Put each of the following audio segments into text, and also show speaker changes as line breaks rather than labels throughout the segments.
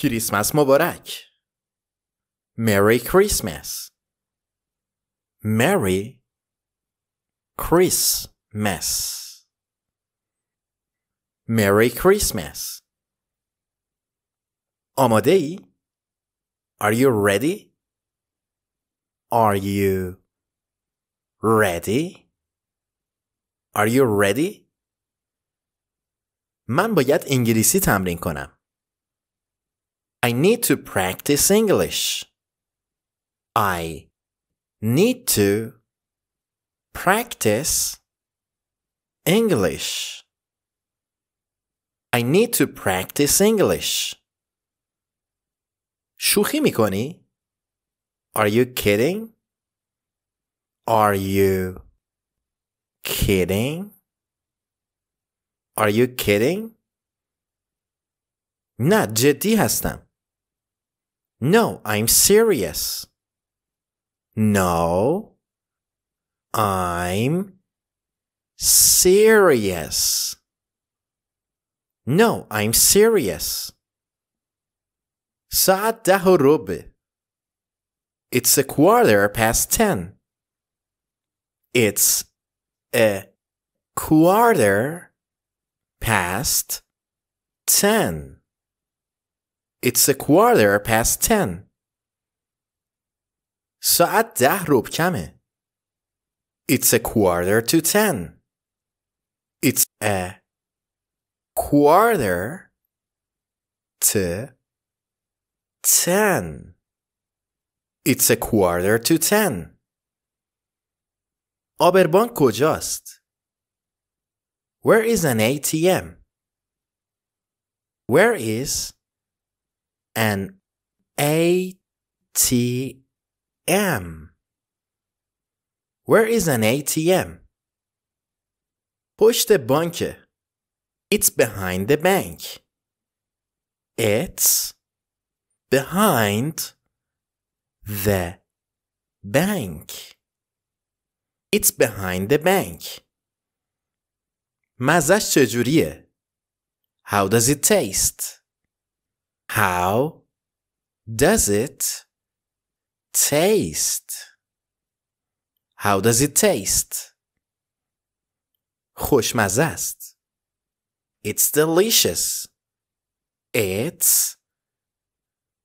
کریسمس مبارک مری کریسمس مری کریسمس مری کریسمس آماده ای؟ Are you ready? Are you ready? Are you ready? من باید انگلیسی تمرین کنم. I need to practice English. I need to practice English. I need to practice English. شوخی میکنی؟ Are you kidding? Are you kidding? Are you kidding? نه جدی هستم. No, I'm serious. No, I'm serious. No, I'm serious. Saat dahurub. It's a quarter past ten. It's a quarter past ten. It's a quarter past ten. ساعت ده روب کمه. It's a quarter to ten. It's a quarter to ten. It's a quarter to ten. آبربانک کجاست؟ Where is an ATM? Where is an ATM. Where is an ATM? پشت بانکه. It's behind the bank. It's behind the bank. It's behind the bank. مزش چجوریه؟ How does it taste? How does it taste? How does it taste? خوشمزه It's delicious. It's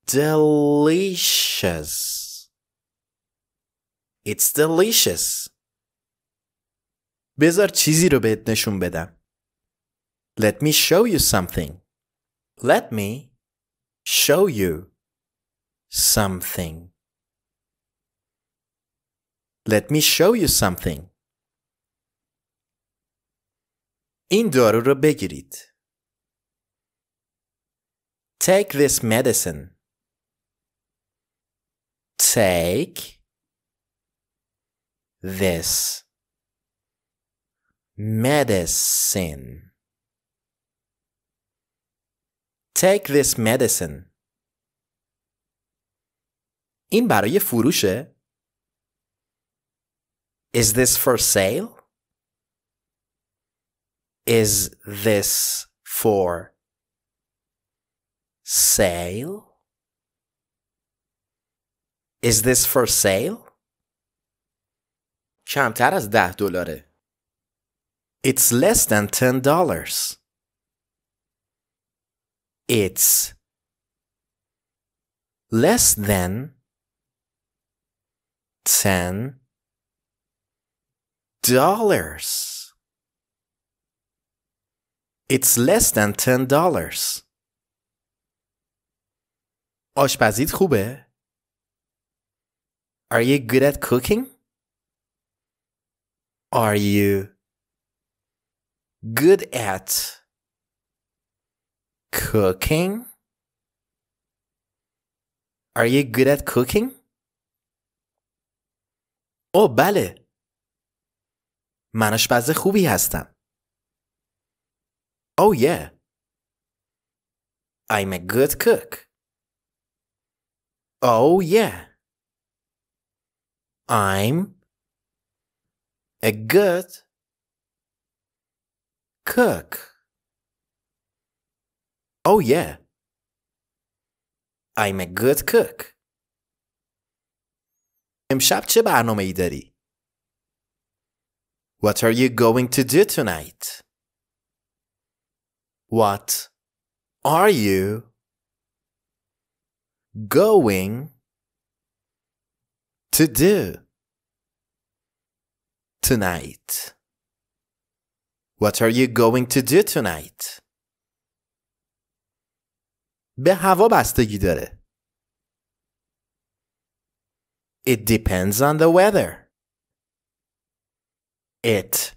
delicious. It's delicious. بذار چیزی رو بهت نشون بدم. Let me show you something. Let me show you something. Let me show you something. این دارو رو بگیرید. Take this medicine. Take this medicine. Take this medicine. این برای فروشه؟ Is this for sale? Is this for sale? Is this for sale? کمتر از ده دلاره. It's less than ten dollars it's less than 10 dollars. It's less than 10 dollars. آشپزیت خوبه؟ Are you good at cooking? Are you good at Cooking? Are you good at cooking? او oh, بله. من آشپز خوبی هستم. Oh yeah. I'm a good cook. Oh yeah. I'm a good cook. Oh, yeah. I'm a good cook. امشب چه برنامه ای داری؟ What are you going to do tonight? What are you going to do tonight? What are you going to do tonight? به هوا بستگی داره It depends on the weather. It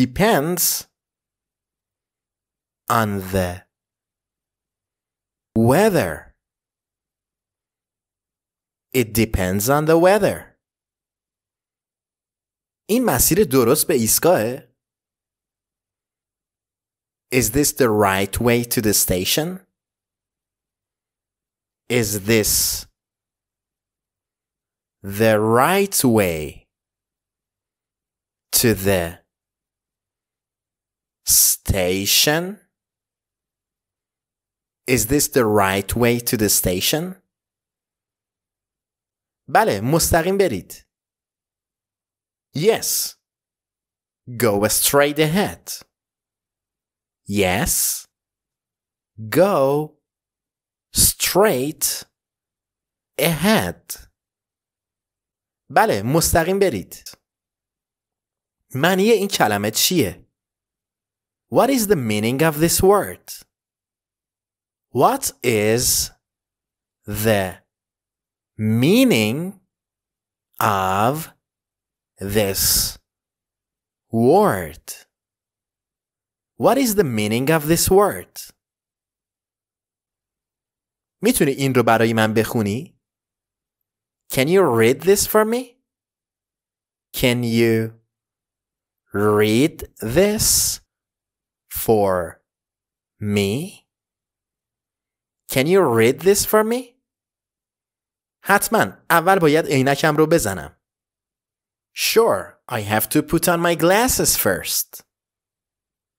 depends on the weather. It depends on the weather. این مسیر درست به ایستگاهه؟ Is this the right way to the station? Is this the right way to the station? Is this the right way to the station? بله مستقیم برید. Yes. Go straight ahead yes, go straight ahead. بله مستقیم برید. معنی این کلمه چیه؟ What is the meaning of this word? What is the meaning of this word? What is the meaning of this word? میتونی این رو برای من بخونی؟ Can you read this for me? Can you read this for me? Can you read this for me? حتما اول باید عینکم رو بزنم. Sure, I have to put on my glasses first.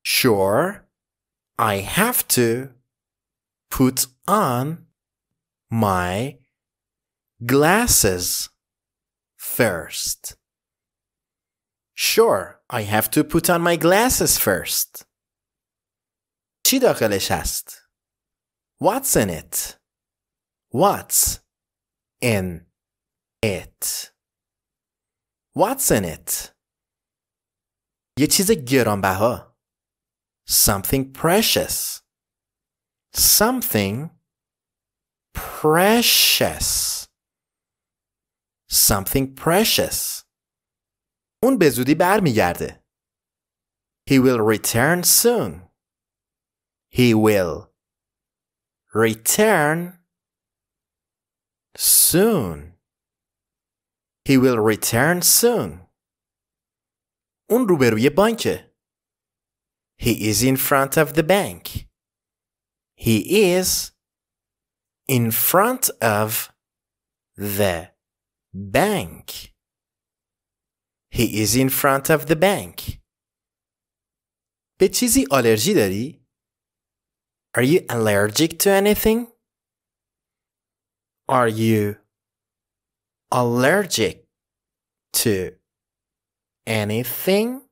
Sure, I have to put on my glasses first. Sure, I have to put on my glasses first. چی داخلش هست؟ What's in it? What's in it? What's in it? یه چیز گرانبها something precious. Something precious. Something precious. اون به زودی برمیگرده. He will return soon. He will return soon. He will return soon. اون روبروی بانکه. He is in front of the bank. He is in front of the bank. He is in front of the bank. به چیزی آلرژی داری؟ Are you allergic to anything? Are you allergic to anything?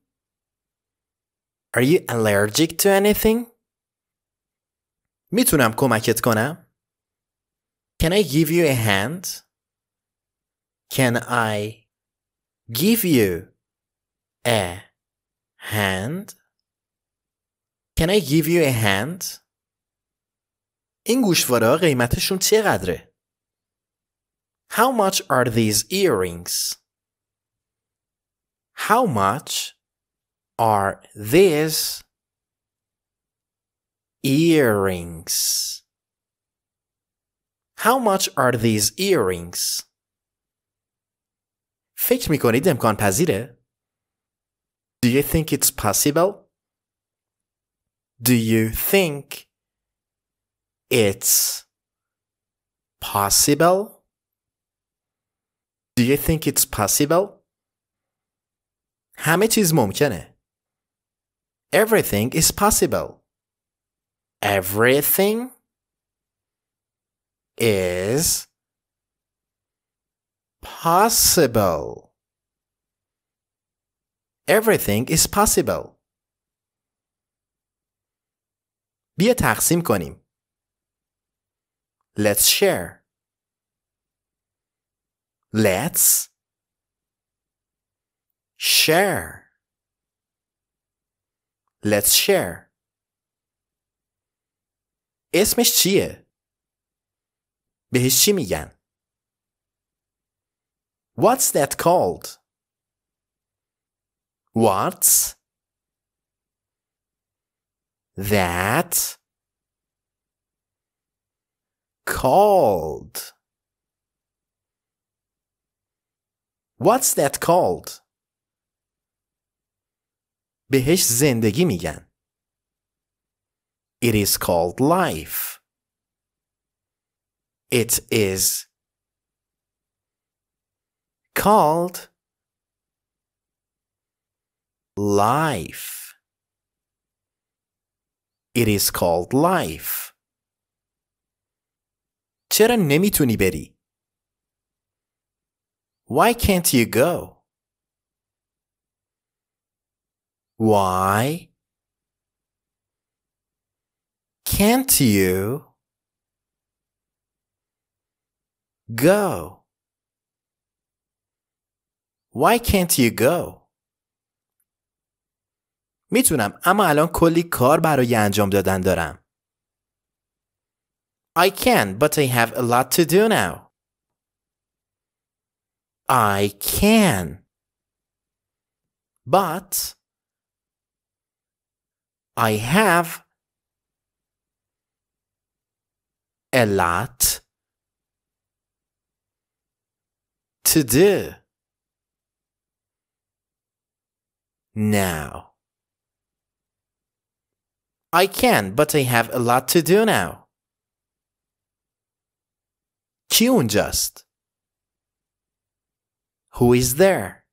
Are you allergic to anything? میتونم کمکت کنم؟ Can I give you a hand? Can I give you a hand? Can I give you a hand? این گوشواره قیمتشون چقدره؟ How much are these earrings? How much are these earrings? How much are these earrings? فکر می امکان پذیره؟ Do you think it's possible? Do you think it's possible? Do you think it's possible? همه چیز ممکنه. Everything is possible. Everything is possible. Everything is possible. بیا تقسیم کنیم. Let's share. Let's share. Let's share. اسمش چیه؟ بهش چی میگن؟ What's that called? What's that called? What's that called? بهش زندگی میگن. It is called life. It is called life. It is called life. چرا نمیتونی بری؟ Why can't you go? Why can't you go? Why can't you go? میتونم اما الان کلی کار برای انجام دادن دارم. I can, but I have a lot to do now. I can, but I have a lot to do now. I can, but I have a lot to do now. چی اونجاست؟ Who is there?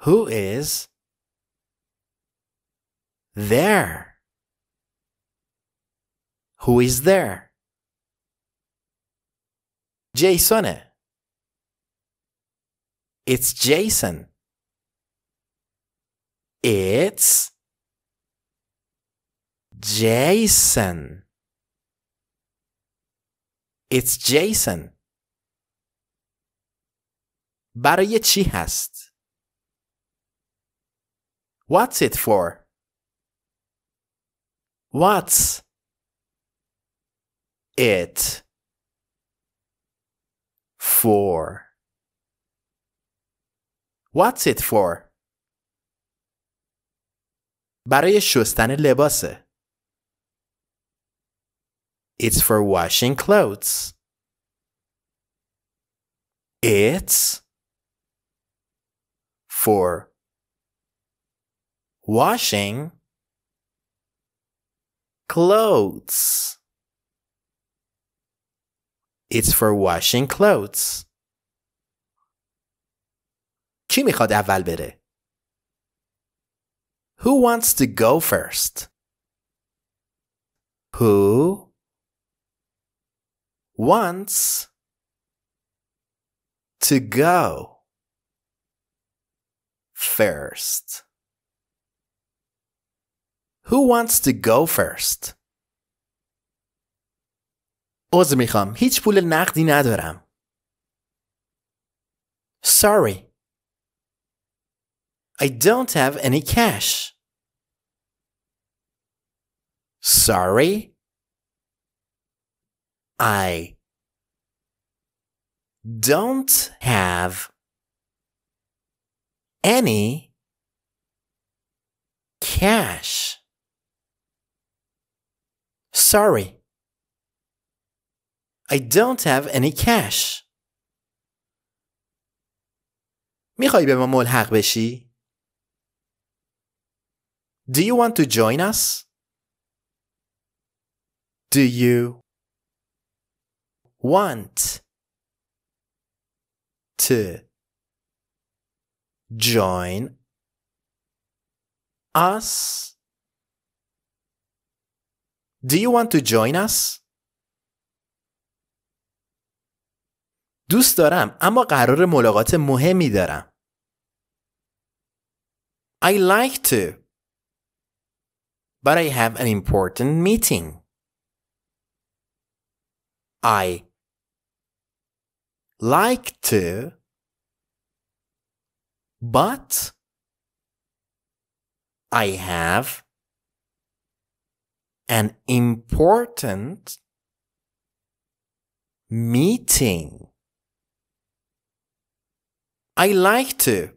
Who is there. Who is there? Jason. It's Jason. It's Jason. It's Jason. برای چی هست? What's it for? What's it for? What's it for? برای شستن لباسه. It's for washing clothes. It's for washing clothes. It's for washing clothes. میخواد اول بره؟ Who wants to go first? Who wants to go first? Who wants to go first? عذر میخوام هیچ پول نقدی ندارم. Sorry. I don't have any cash. Sorry. I don't have any cash. Sorry. I don't have any cash. میخوای به ما ملحق بشی؟ Do you want to join us? Do you want to join us? Do you want to join us? دوست دارم اما قرار ملاقات مهمی دارم. I like to but I have an important meeting. I like to but I have an important meeting. I like to,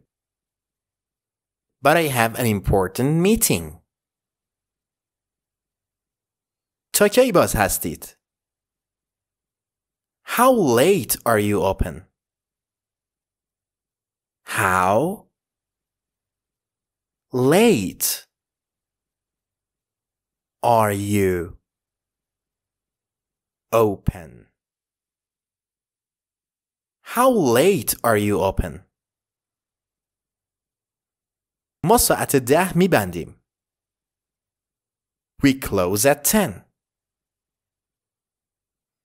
but I have an important meeting. تا Bus باز How late are you open? How late are you open? How late are you open? ما ساعت ده میبندیم. We close at 10.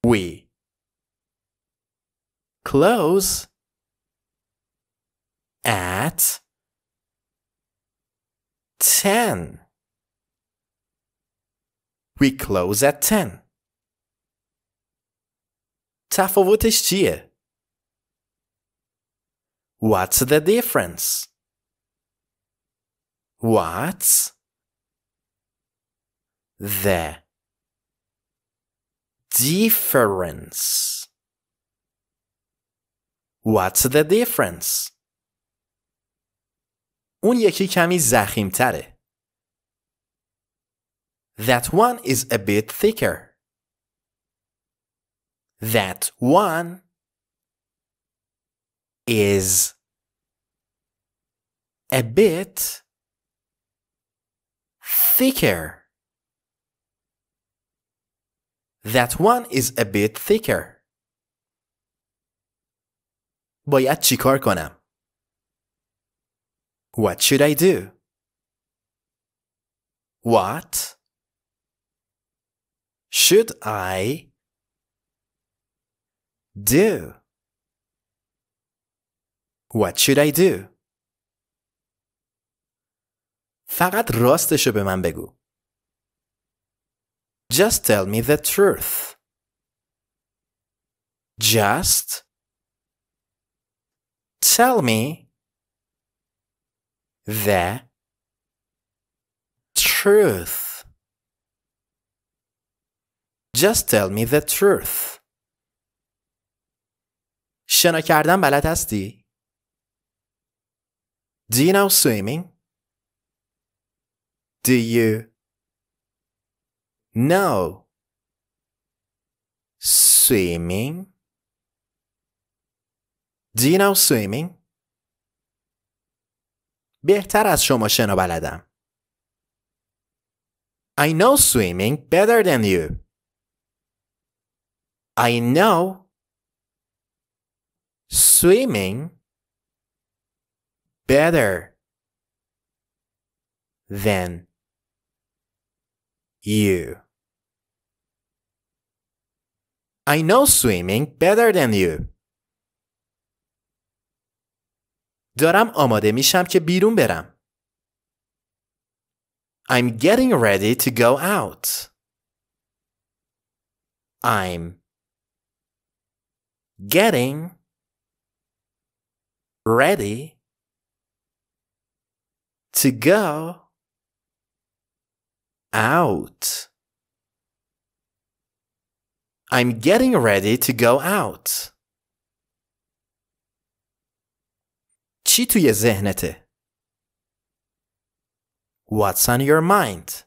We close at 10. We close at 10. تفاوتش چیه؟ What's the difference? What's the difference? What's the difference? اون یکی کمی زخیم تره. That one is a bit thicker. That one is a bit thicker. That one is a bit thicker. باید چیکار کنم؟ What should I do? What should I do? What should I do? فقط راستشو به من بگو. Just tell me the truth. Just tell me the truth. Just tell me the truth. شنا کردن بلد هستی؟ Do you know swimming? Do you know swimming? Do you know swimming? بهتر از شما شنا بلدم. I know swimming better than you. I know swimming better than you. I know swimming better than you. دارم آماده میشم که بیرون برم. I'm getting ready to go out. I'm getting ready to go out. I'm getting ready to go out. چی توی ذهنته؟ What's on your mind?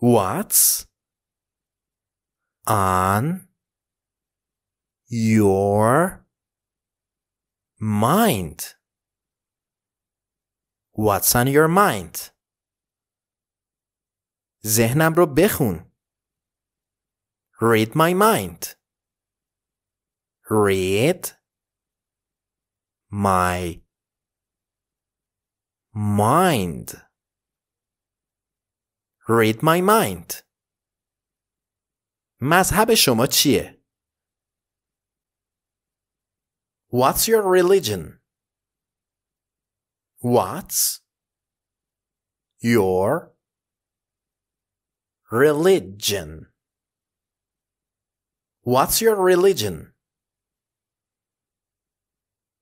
What's on your mind. What's on your mind? ذهنم رو بخون. Read my mind. Read my mind. Read my mind. مذهب شما چیه؟ What's your religion? What's your religion? What's your religion?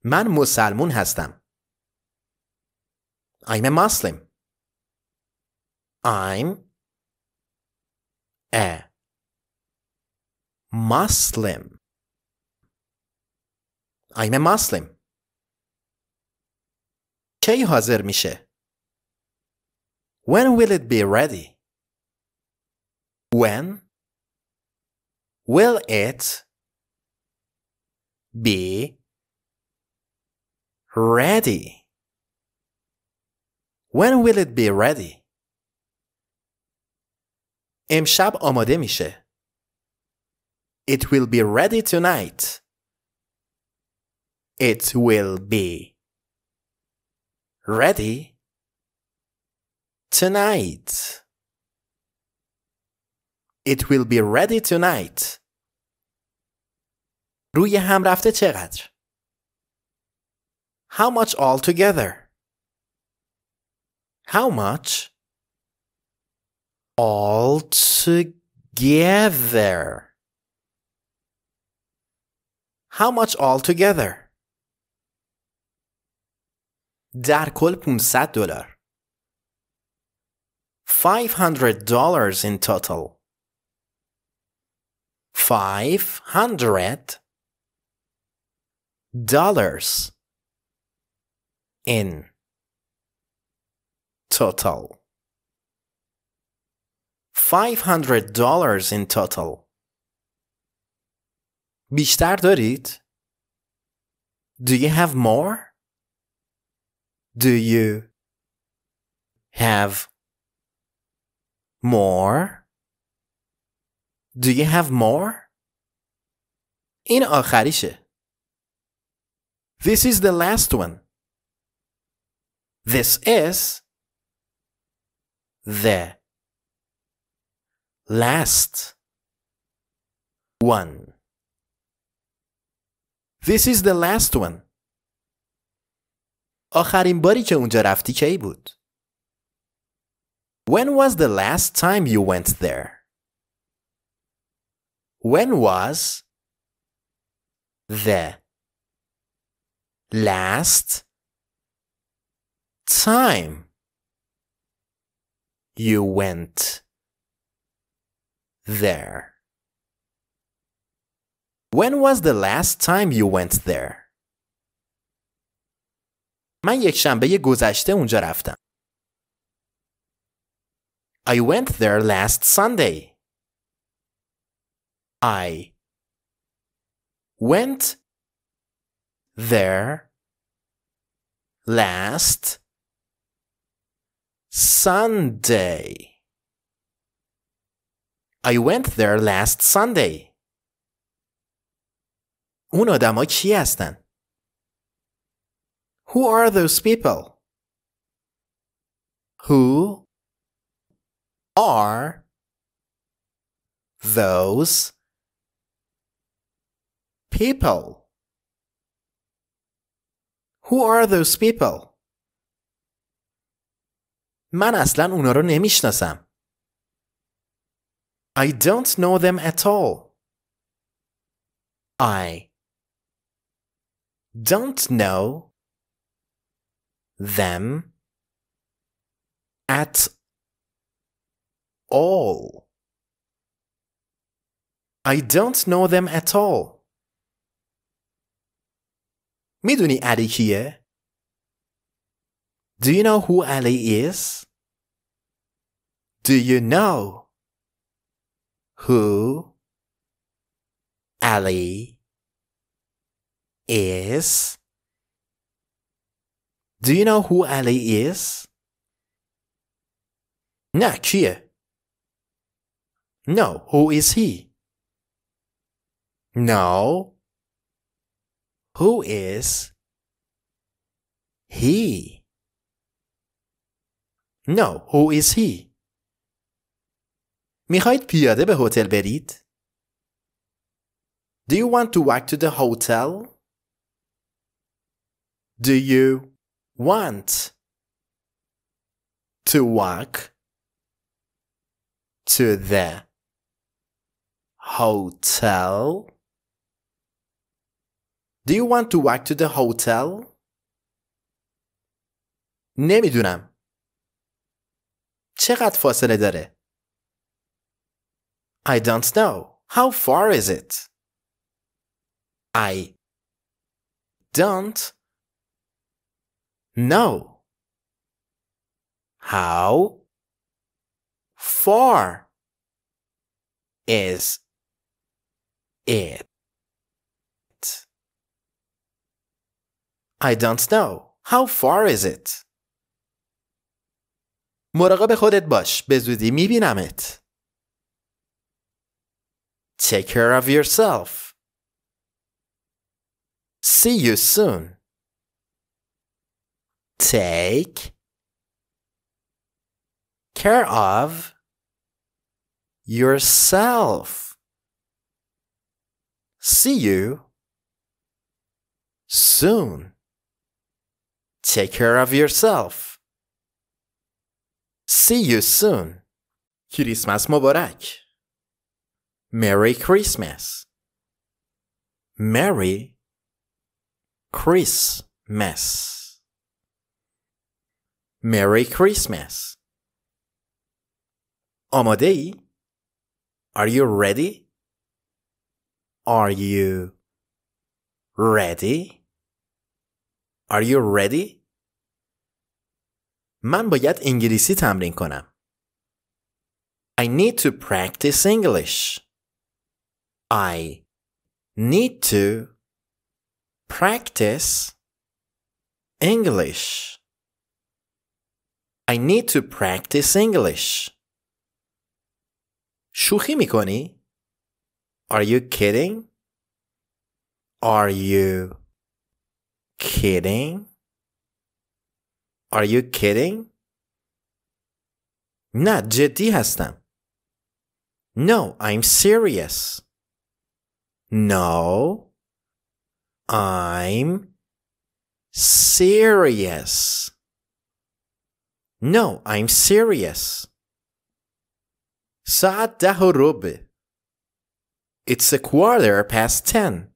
من مسلمون هستم. I'm a Muslim. I'm a Muslim. I'm a Muslim. کی حاضر میشه؟ When will it be ready? When will it be ready? When will it be ready? امشب آماده میشه. It will be ready tonight it will be ready tonight. It will be ready tonight. روی هم رفته چقدر؟ How much altogether? How much? Altogether. How much altogether? در کل 500 دلار 500 dollars in total 500 dollars in total 500 dollars in total بیشتر دارید؟ Do you have more? do you have more? Do you have more? این آخریشه. This is the last one. This is the last one. This is the last one. آخرین باری که اونجا رفتی کی بود؟ When was the last time you went there? When was the last time you went there? When was the last time you went there? من یک شنبه گذشته اونجا رفتم. I went there last Sunday. I went there last Sunday. I went there last Sunday. اون آدما کی هستن؟ Who are those people? Who are those people? Who are those people? من اصلا اونا رو نمیشناسم. I don't know them at all. I don't know them at all. I don't know them at all. میدونی علی کیه؟ Do you know who Ali is? Do you know who Ali is? Do you know who Ali is? نه کیه؟ No, who is he? No. Who is he? No, who is he? میخواید پیاده به هتل برید؟ Do you want to walk to the hotel? Do you want to walk to the hotel? Do you want to walk to the hotel? نمیدونم. چقدر فاصله داره؟ I don't know. How far is it? I don't no. How far is it? I don't know. How far is it? مراقب خودت باش. به زودی میبینمت. Take care of yourself. See you soon take care of yourself. See you soon. Take care of yourself. See you soon. کریسمس مبارک. Merry Christmas. Merry Christmas. Merry Christmas! آماده ای؟ Are you ready? Are you ready? Are you ready? من باید انگلیسی تمرین کنم. I need to practice English. I need to practice English. I need to practice English. شوخی میکنی؟ Are you kidding? Are you kidding? Are you kidding? نه جدی هستم. No, I'm serious. No, I'm serious. No, I'm serious. Saat dahorub. It's a quarter past ten.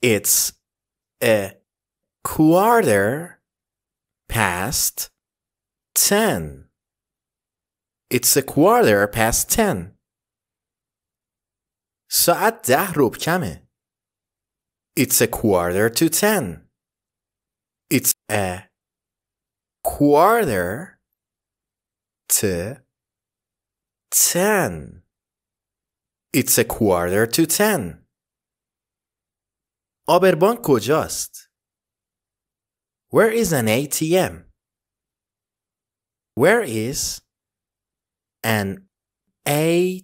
It's a quarter past ten. It's a quarter past ten. Saat ده kame? It's a quarter to ten. It's a quarter to ten. It's a quarter to ten. آبربانک just? Where is an ATM? Where is an ATM?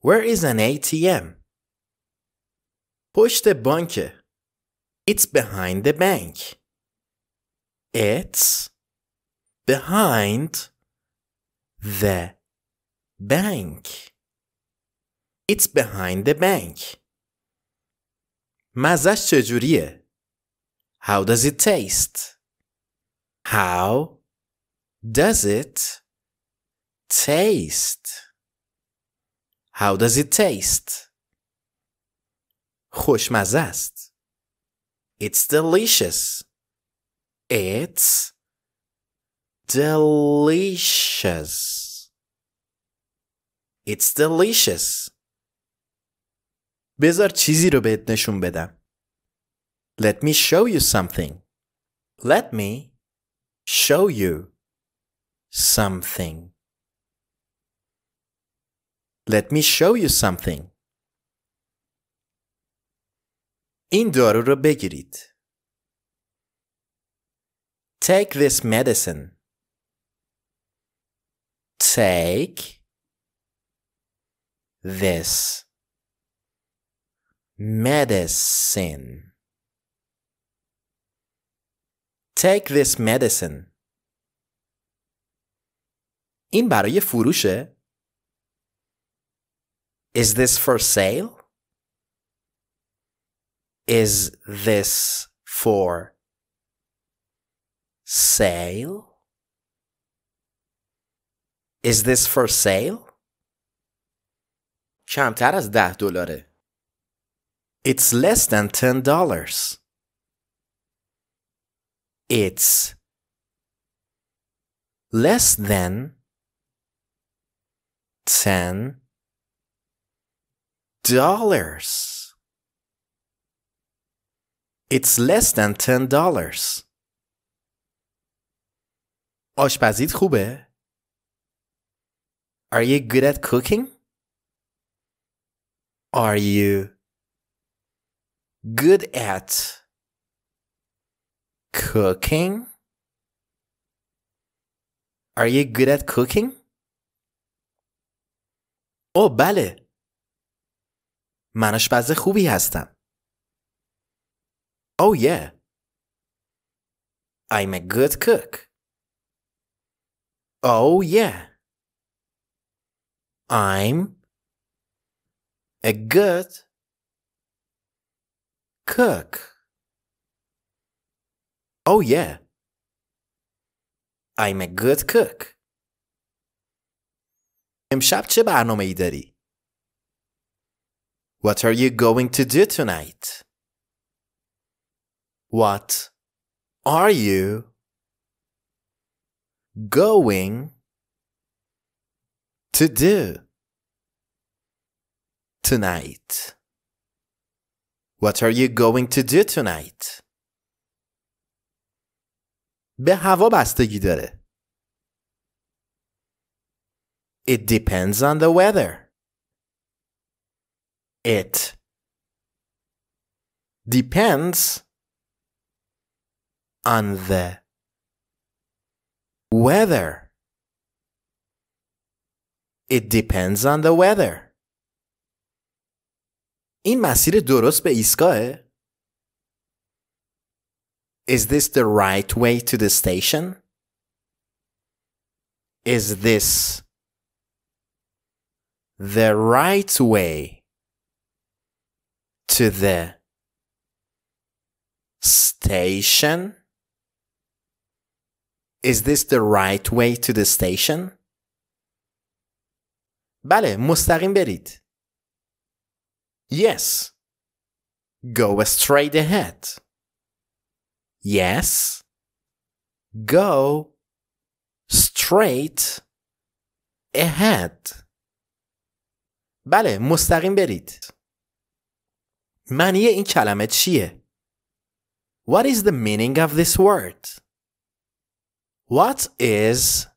Where is an ATM? پشت بانکه it's behind the bank. It's behind the bank. It's behind the bank. مزش چجوریه؟ How does it taste? How does it taste? How does it taste? خوشمزه است. It's delicious. It's delicious. It's delicious. بذار چیزی رو بهت نشون بدم. Let me show you something. Let me show you something. Let me show you something. این دارو رو بگیرید. Take this medicine. Take this medicine. Take this medicine. این برای فروشه؟ Is this for sale? Is this for sale? Is this for sale? کمتر از ده دلاره. It's less than ten dollars. It's less than ten dollars. It's less than ten dollars. آشپزیت خوبه؟ Are you good at cooking? Are you good at cooking? Are you good at cooking? Oh, بله من آشپز خوبی هستم. Oh, yeah. I'm a good cook. Oh, yeah. I'm a good cook. Oh, yeah. I'm a good cook. امشب چه برنامه ای داری؟ What are you going to do tonight? What are you going to do tonight? What are you going to do tonight? به هوا بستگی داره. It depends on the weather. It depends on the weather. It depends on the weather. این مسیر درست به ایستگاهه؟ Is this the right way to the station? Is this the right way to the station? Is this the right way to the station? بله مستقیم برید. Yes. Go straight ahead. Yes. Go straight ahead. بله مستقیم برید. معنی این کلمه چیه؟ What is the meaning of this word? What is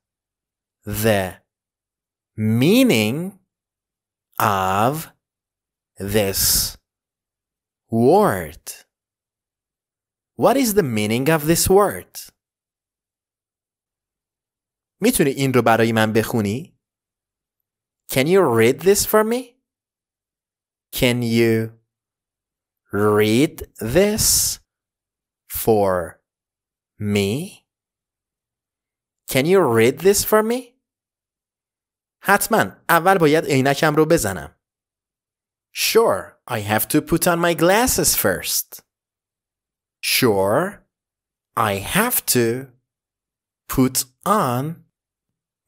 the meaning of this word? What is the meaning of this word? میتونی این رو برای من بخونی؟ Can you read this for me? Can you read this for me? Can you read this for me? حتما اول باید عینکم رو بزنم. Sure, I have to put on my glasses first. Sure, I have to put on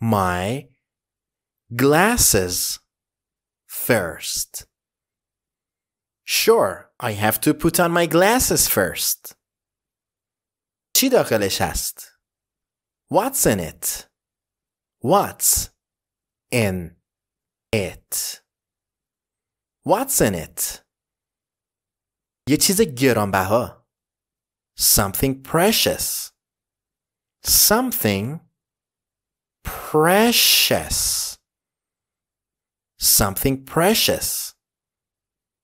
my glasses first. Sure, I have to put on my glasses first. چی داخلش هست؟ What's in it? What's in it? What's in it? یه چیز گرانبها. Something precious. Something precious. Something precious.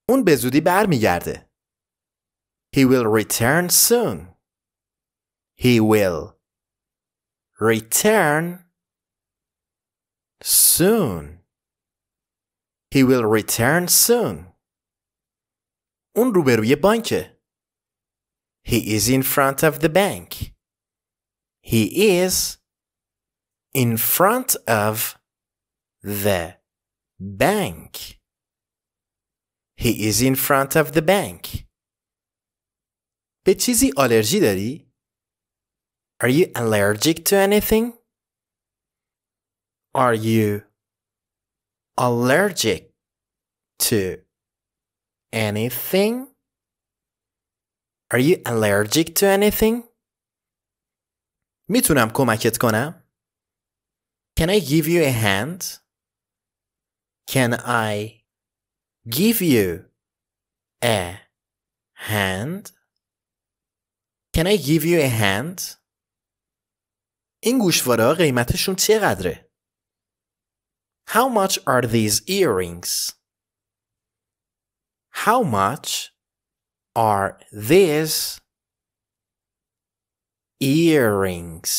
اون به زودی برمیگرده. He will return soon. He will return soon. He will return soon. اون روبروی بانکه. He is in front of the bank. He is in front of the bank. He is in front of the bank. به چیزی آلرژی داری؟ are you allergic to anything? Are you allergic to anything? Are you allergic to anything? میتونم کمکت کنم؟ Can I give you a hand? Can I give you a hand? Can I give you a hand? این گوشواره قیمتشون چقدره؟ How much are these earrings? How much are these earrings?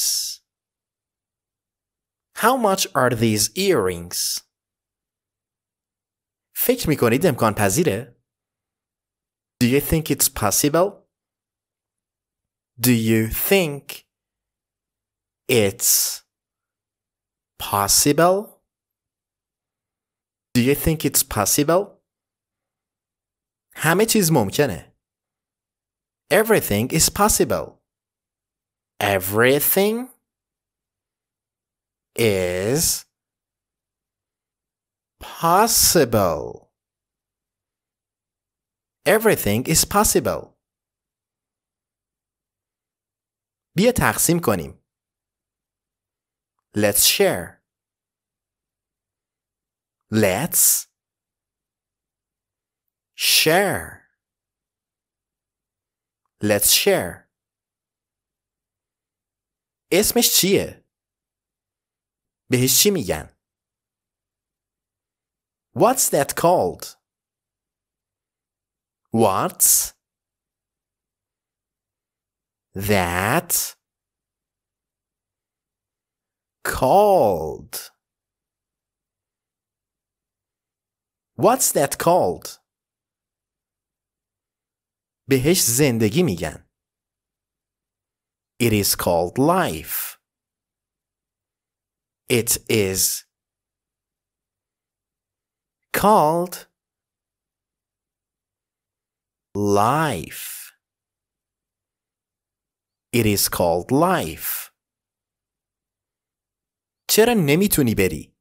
How much are these earrings? فکر میکنید امکان پذیره؟ Do you think it's possible? Do you think it's possible? Do you think it's possible? همه چیز ممکنه. Everything is possible. Everything is possible. Everything is possible. بیا تقسیم کنیم. Let's share. Let's share. Let's share. اسمش چیه؟ بهش چی میگن؟ What's that called? What's that called? What's that called? بهش زندگی میگن. It is called life. It is called life. It is called life. چرا نمیتونی بری؟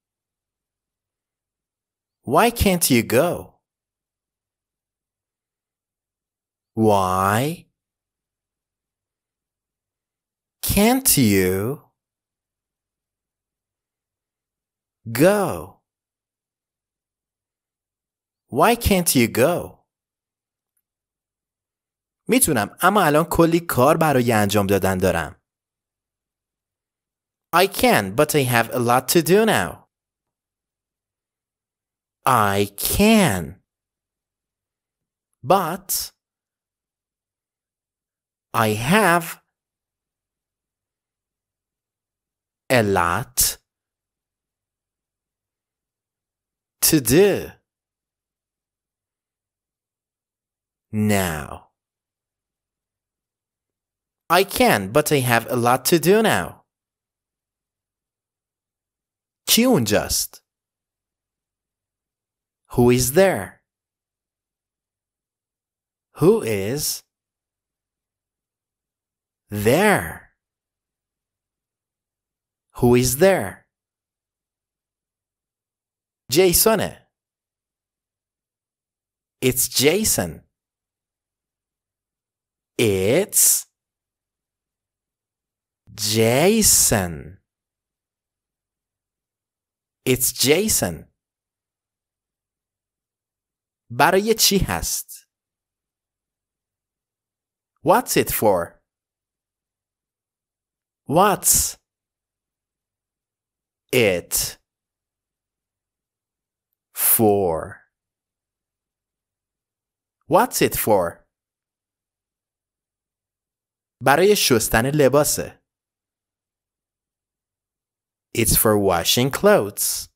Why can't you go? Why can't you go? Why can't you go? میتونم اما الان کلی کار برای انجام دادن دارم. I can, but I have a lot to do now. I can, but I have a lot to do now. I can, but I have a lot to do now tune just. Who is there? Who is there? Who is there? Jason. It's Jason. It's Jason. It's Jason. برای چی هست؟ What's it for? What's it for? What's it for? برای شستن لباسه. It's for washing clothes.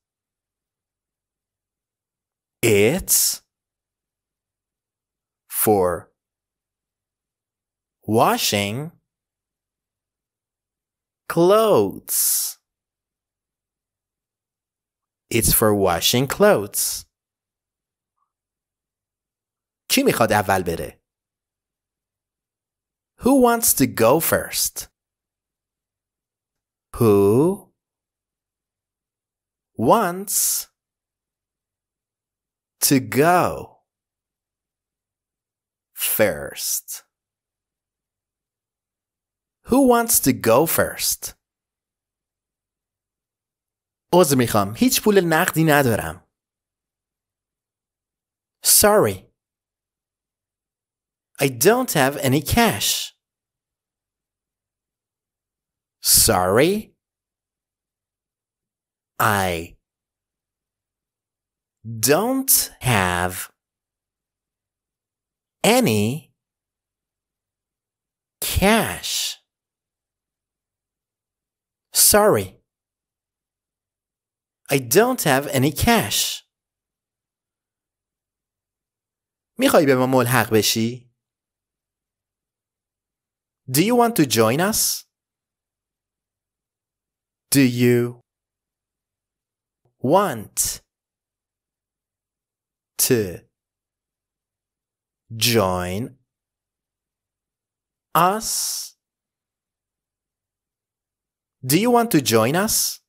It's for washing clothes. It's for washing clothes. کی میخواد اول بره؟ Who wants to go first? Who wants to go first. Who wants to go first? عذر میخوام هیچ پول نقدی ندارم. Sorry. I don't have any cash. Sorry. I don't have any cash. Sorry. I don't have any cash. میخوای به ما ملحق بشی؟ Do you want to join us? Do you want to join us? Do you want to join us?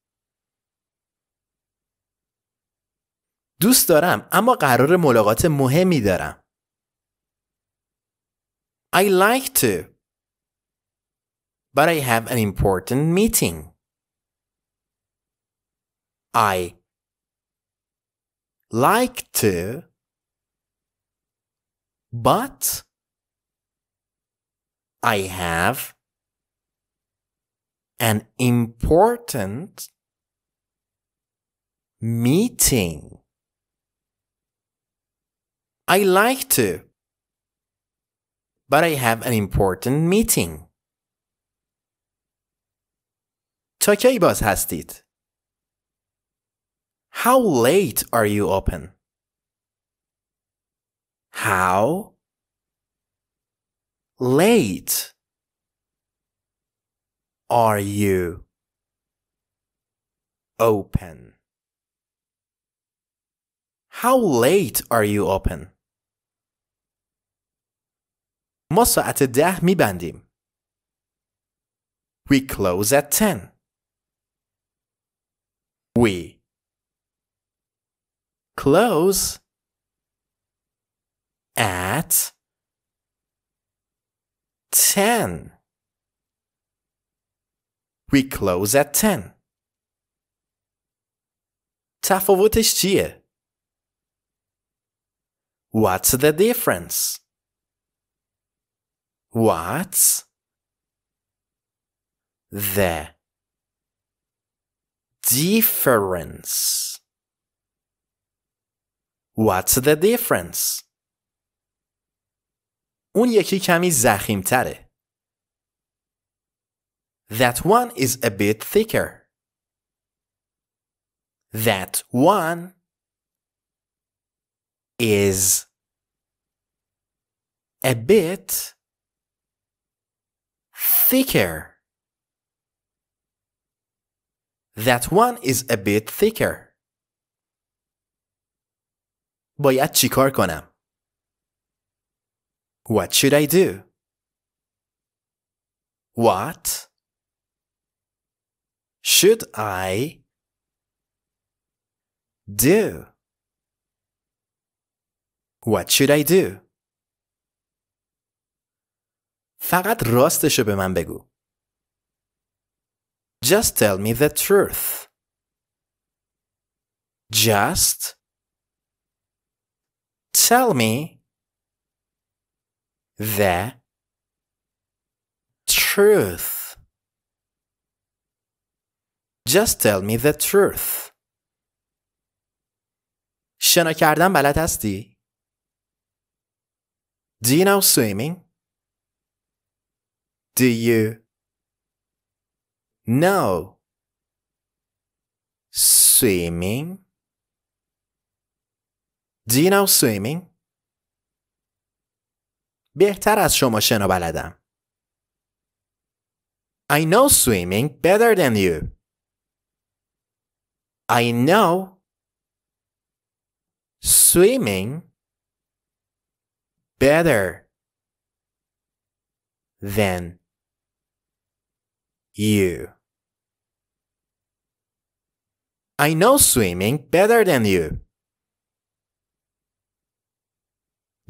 دوست دارم اما قرار ملاقات مهمی دارم. I like to but I have an important meeting. I like to, but I have an important meeting. I like to, but I have an important meeting. تا کی باز هستید؟ how late are you open? How late are you open? How late are you open? ما ساعت ده میبندیم. We close at 10. We close at 10. We close at 10. تفاوتش What's the difference? What's the difference? What's the difference? اون یکی کمی زخیم تره. That one is a bit thicker. That one is a bit thicker. That one is a bit thicker. باید چیکار کنم؟ What should I do? What should I do? What should I do? فقط راستشو به من بگو. Just tell me the truth. Just tell me the truth. Just tell me the truth. شنا کردن بلد هستی؟ Do you know swimming? Do you know swimming? Do you know swimming? بهتر از شما شنا بلدم. I know swimming better than you. I know swimming better than you. I know swimming better than you.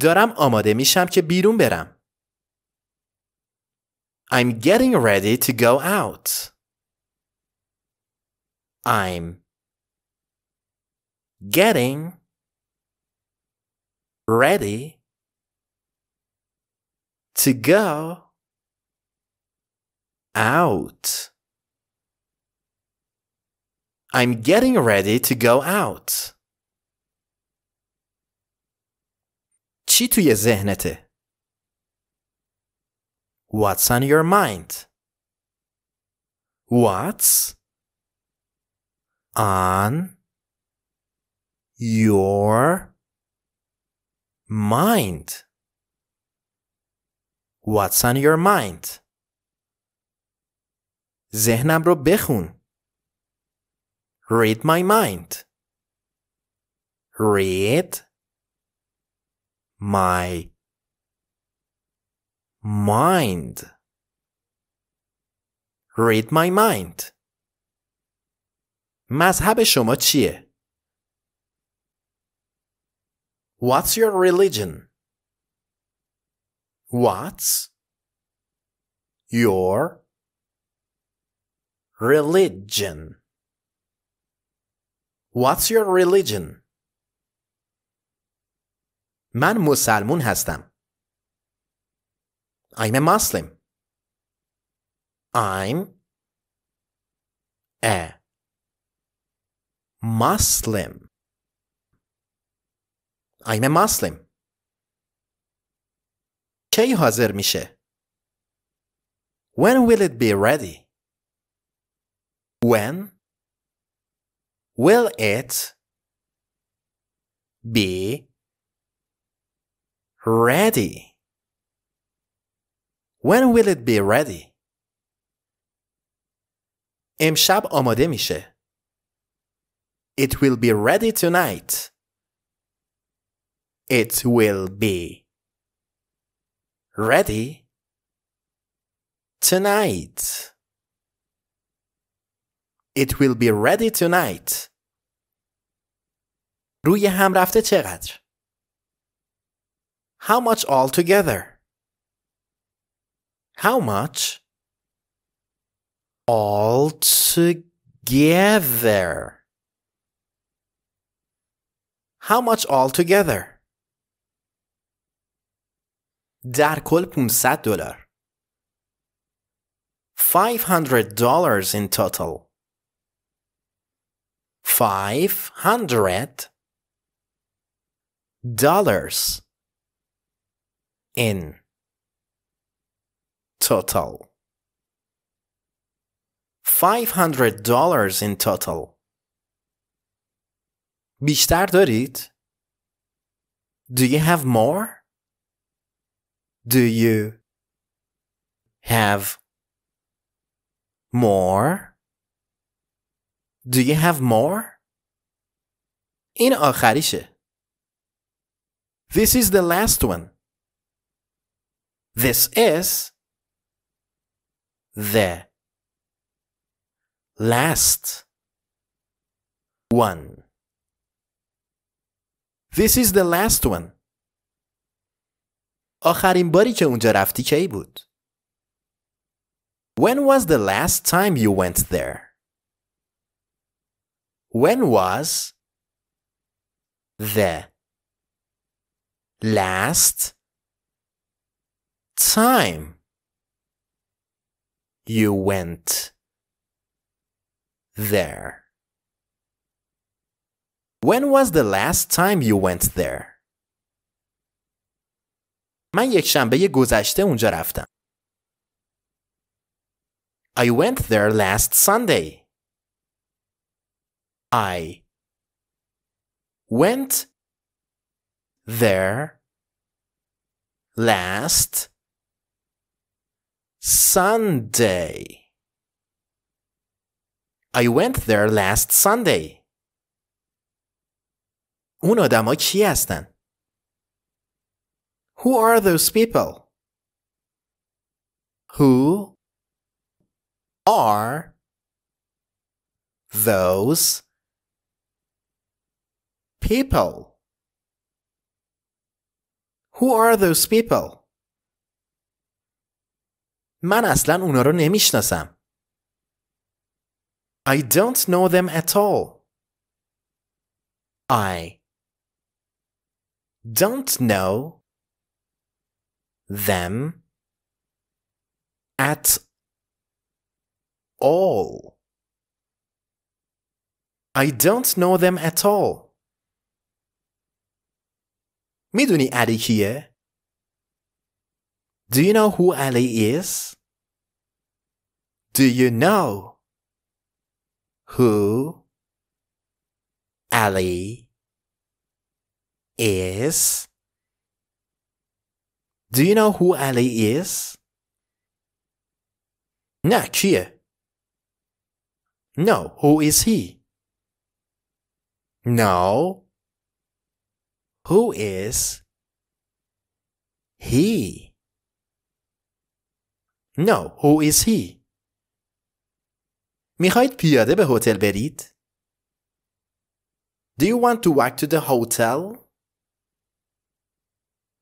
دارم آماده میشم که بیرون برم. I'm getting ready to go out. I'm getting ready to go out. I'm getting ready to go out. چی توی ذهنته؟ What's on your mind? What's on your mind? What's on your mind? ذهنم رو بخون. Read my mind. Read my mind. Read my mind. مذهب شما چیه؟ What's your religion? What's your religion? What's your religion? من مسلمون هستم. I'm a Muslim. I'm a Muslim. I'm a Muslim. کی حاضر میشه؟ When will it be ready? When will it be ready. When will it be ready? امشب آماده میشه. It will be ready tonight. It will be ready tonight. It will be ready tonight. روی هم رفته چقدر؟ how much altogether? How much? Altogether. How much altogether? در کل 500 دلار. $500 in total. 500 dollars in total. $500 in total. بیشتر دارید؟ Do you have more? Do you have more? Do you have more? این آخریشه. This is the last one. This is the last one. This is the last one. آخرین باری که اونجا رفتی کی بود؟ When was the last time you went there? When was the last time you went there? When was the last time you went there? من یک شنبه گذشته اونجا رفتم. I went there last Sunday. I went there last Sunday. I went there last Sunday. اون آدم‌ها کی هستن؟ Who are those people? Who are those people? Who are those people? من اصلا اونا رو نمیشناسم. I don't know them at all. I don't know them at all. I don't know them at all. میدونی علی کیه؟ Do you know who Ali is? Do you know who Ali is? Do you know who Ali is? Na, No, who is he? No. Who is he? No, who is he? میخواید پیاده به هتل برید؟ Do you want to walk to the hotel?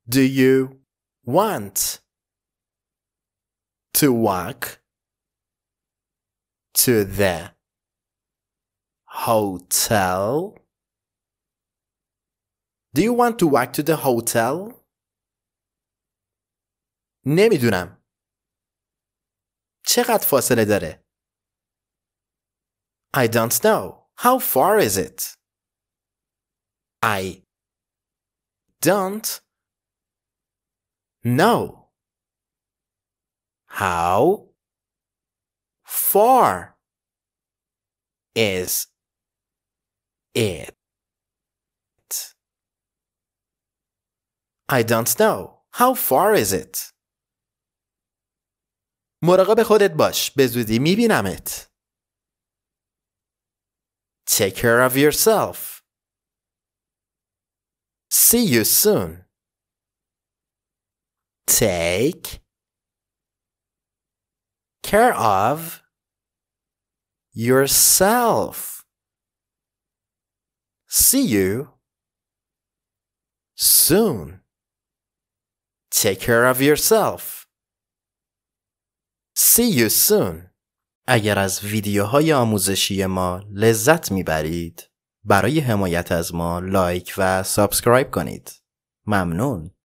Do you want to walk to the hotel? Do you want to walk to the hotel? نمیدونم. چقدر فاصله داره؟ I don't know. How far is it? I don't know. How far is it? I don't know. How far is it? مراقب خودت باش به زودی میبینمت Take care of yourself See you soon Take care of yourself See you soon Take care of yourself See you soon! اگر از ویدیوهای آموزشی ما لذت میبرید برای حمایت از ما لایک و سابسکرایب کنید. ممنون!